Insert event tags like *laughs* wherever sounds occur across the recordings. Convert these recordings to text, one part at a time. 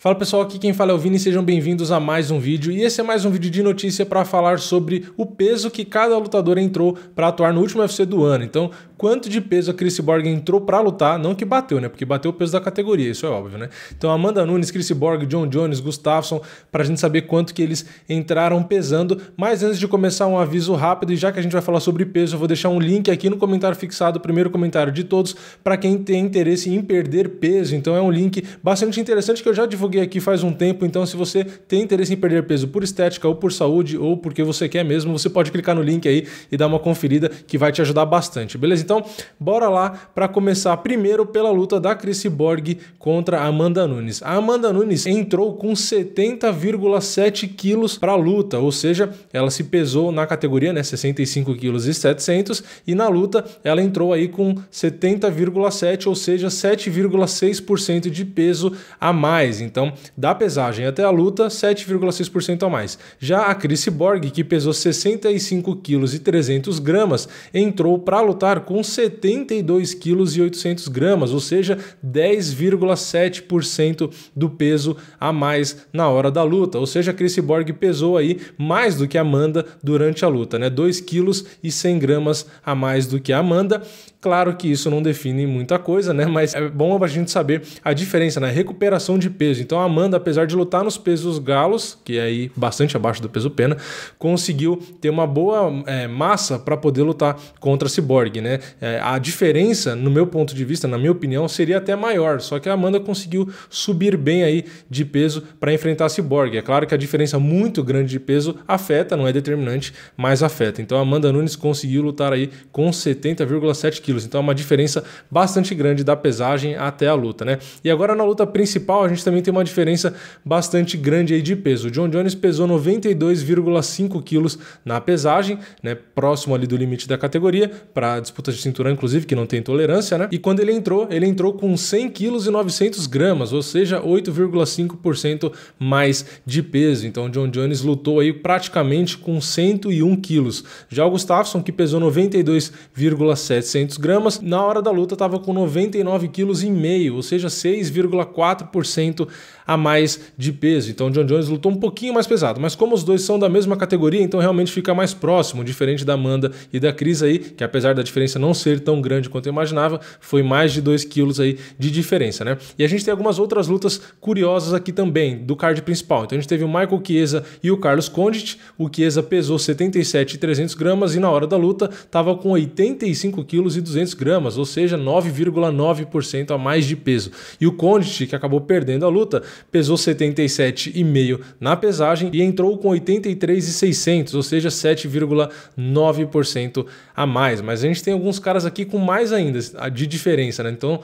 Fala pessoal, aqui quem fala é o Vini, sejam bem-vindos a mais um vídeo. E esse é mais um vídeo de notícia para falar sobre o peso que cada lutador entrou para atuar no último UFC do ano. Então, quanto de peso a Chris Borg entrou para lutar, não que bateu, né? Porque bateu o peso da categoria, isso é óbvio, né? Então, Amanda Nunes, Chris Borg, John Jones, Gustafsson, para a gente saber quanto que eles entraram pesando. Mas antes de começar, um aviso rápido, e já que a gente vai falar sobre peso, eu vou deixar um link aqui no comentário fixado, o primeiro comentário de todos, para quem tem interesse em perder peso. Então, é um link bastante interessante que eu já divulguei divulguei aqui faz um tempo, então se você tem interesse em perder peso por estética ou por saúde ou porque você quer mesmo, você pode clicar no link aí e dar uma conferida que vai te ajudar bastante, beleza? Então, bora lá para começar primeiro pela luta da Chris Borg contra a Amanda Nunes. A Amanda Nunes entrou com 70,7 quilos para a luta, ou seja, ela se pesou na categoria, né, 65 quilos e 700, e na luta ela entrou aí com 70,7, ou seja, 7,6% de peso a mais. Então, então, da pesagem até a luta, 7,6% a mais. Já a Chris Borg, que pesou 65 kg e 300 gramas, entrou para lutar com 72 kg e 800 gramas, ou seja, 10,7% do peso a mais na hora da luta. Ou seja, a Chris Borg pesou aí mais do que a Amanda durante a luta, né? 2 kg e 100 gramas a mais do que a Amanda. Claro que isso não define muita coisa, né? Mas é bom a gente saber a diferença na né? recuperação de peso. Então, então a Amanda, apesar de lutar nos pesos galos, que é aí bastante abaixo do peso pena, conseguiu ter uma boa é, massa para poder lutar contra a Cyborg, né? É, a diferença, no meu ponto de vista, na minha opinião, seria até maior, só que a Amanda conseguiu subir bem aí de peso para enfrentar a Cyborg. É claro que a diferença muito grande de peso afeta, não é determinante, mas afeta. Então a Amanda Nunes conseguiu lutar aí com 70,7 quilos. Então é uma diferença bastante grande da pesagem até a luta, né? E agora na luta principal a gente também tem uma uma diferença bastante grande aí de peso. O John Jones pesou 92,5 quilos na pesagem, né, próximo ali do limite da categoria, para disputas de cintura, inclusive, que não tem tolerância, né? E quando ele entrou, ele entrou com 100 quilos e 900 gramas, ou seja, 8,5% mais de peso. Então, o John Jones lutou aí praticamente com 101 quilos. Já o Gustafsson, que pesou 92,700 gramas, na hora da luta estava com 99 quilos e meio, ou seja, 6,4% a mais de peso. Então o John Jones lutou um pouquinho mais pesado, mas como os dois são da mesma categoria, então realmente fica mais próximo, diferente da Amanda e da Cris aí, que apesar da diferença não ser tão grande quanto eu imaginava, foi mais de 2 quilos aí de diferença, né? E a gente tem algumas outras lutas curiosas aqui também, do card principal. Então a gente teve o Michael Chiesa e o Carlos Condit, o Chiesa pesou 77,300 gramas e na hora da luta estava com 85 quilos e 200 gramas, ou seja, 9,9% a mais de peso. E o Condit, que acabou perdendo a luta, pesou 77,5 na pesagem e entrou com 83,600, ou seja, 7,9% a mais. Mas a gente tem alguns caras aqui com mais ainda de diferença, né? Então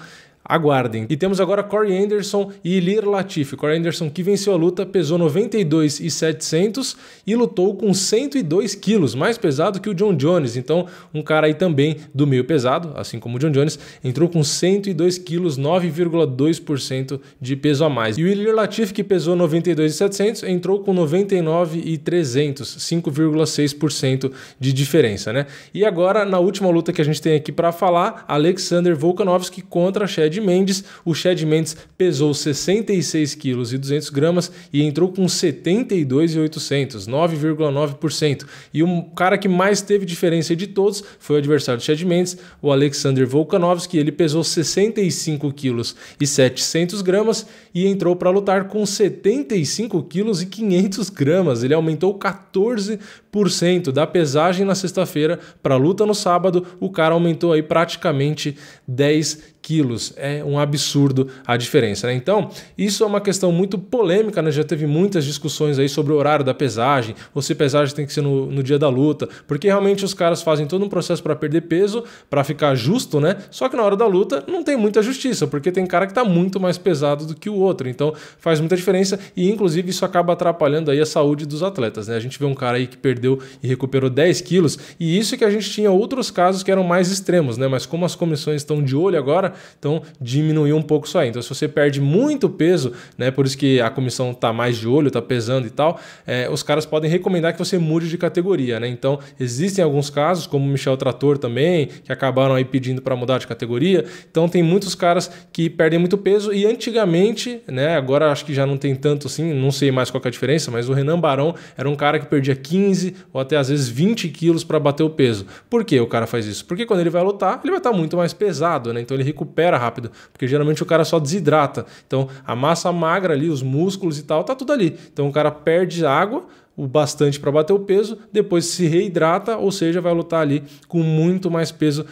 Aguardem. E temos agora Corey Anderson e Ilir Latifi. Corey Anderson que venceu a luta, pesou 92,700 e lutou com 102 quilos, mais pesado que o John Jones. Então, um cara aí também do meio pesado, assim como o John Jones, entrou com 102 quilos, 9,2% de peso a mais. E o Ilir Latifi que pesou 92,700 entrou com 99,300, 5,6% de diferença, né? E agora na última luta que a gente tem aqui para falar, Alexander Volkanovski contra Chad Chad Mendes. O Chad Mendes pesou 66 quilos e 200 gramas e entrou com 72,800, 9,9%. E o cara que mais teve diferença de todos foi o adversário do Chad Mendes, o Alexander Volkanovski. Ele pesou 65 quilos e 700 gramas e entrou para lutar com 75 quilos e 500 gramas. Ele aumentou 14 10% da pesagem na sexta-feira para a luta no sábado, o cara aumentou aí praticamente 10 quilos. É um absurdo a diferença, né? Então, isso é uma questão muito polêmica, né? Já teve muitas discussões aí sobre o horário da pesagem, ou se pesagem tem que ser no, no dia da luta, porque realmente os caras fazem todo um processo para perder peso, para ficar justo, né? Só que na hora da luta não tem muita justiça, porque tem cara que está muito mais pesado do que o outro, então faz muita diferença e inclusive isso acaba atrapalhando aí a saúde dos atletas, né? A gente vê um cara aí que perdeu perdeu e recuperou 10 quilos. E isso que a gente tinha outros casos que eram mais extremos, né? Mas como as comissões estão de olho agora, então diminuiu um pouco isso aí. Então, se você perde muito peso, né? Por isso que a comissão está mais de olho, está pesando e tal, é, os caras podem recomendar que você mude de categoria, né? Então, existem alguns casos, como o Michel Trator também, que acabaram aí pedindo para mudar de categoria. Então, tem muitos caras que perdem muito peso e antigamente, né? Agora acho que já não tem tanto assim, não sei mais qual é a diferença, mas o Renan Barão era um cara que perdia 15, ou até às vezes 20 quilos para bater o peso. Por que o cara faz isso? Porque quando ele vai lutar, ele vai estar tá muito mais pesado, né? Então ele recupera rápido, porque geralmente o cara só desidrata. Então a massa magra ali, os músculos e tal, tá tudo ali. Então o cara perde água o bastante para bater o peso, depois se reidrata, ou seja, vai lutar ali com muito mais peso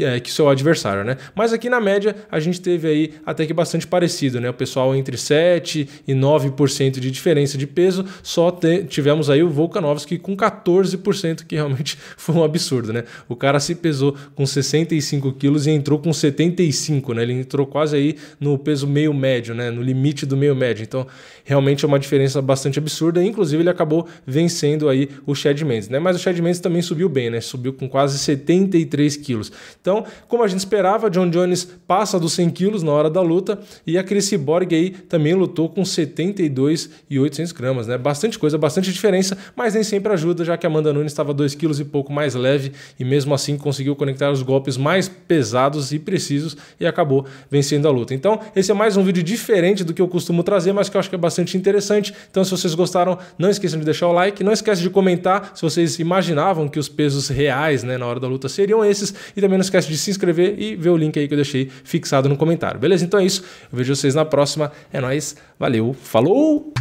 é, que seu adversário, né? Mas aqui na média a gente teve aí até que bastante parecido, né? O pessoal entre 7 e 9% de diferença de peso, só tivemos aí o Volkanovski com 14%, que realmente *laughs* foi um absurdo, né? O cara se pesou com 65 quilos e entrou com 75, né? Ele entrou quase aí no peso meio médio, né? No limite do meio médio. Então, realmente é uma diferença bastante absurda. Inclusive, ele acabou vencendo aí o Chad Mendes, né? Mas o Chad Mendes também subiu bem, né? Subiu com quase 73 quilos. Então, como a gente esperava, John Jones passa dos 100 quilos na hora da luta e a Chris Borg aí também lutou com 72 e 800 gramas, né? Bastante coisa, bastante diferença, mas nem sempre ajuda, já que a Amanda Nunes estava 2 quilos e pouco mais leve e mesmo assim conseguiu conectar os golpes mais pesados e precisos e acabou vencendo a luta. Então, esse é mais um vídeo diferente do que eu costumo trazer, mas que eu acho que é bastante interessante. Então, se vocês gostaram, não esqueçam de deixar deixar o like. Não esquece de comentar se vocês imaginavam que os pesos reais né, na hora da luta seriam esses. E também não esquece de se inscrever e ver o link aí que eu deixei fixado no comentário. Beleza? Então é isso. Eu vejo vocês na próxima. É nóis. Valeu. Falou!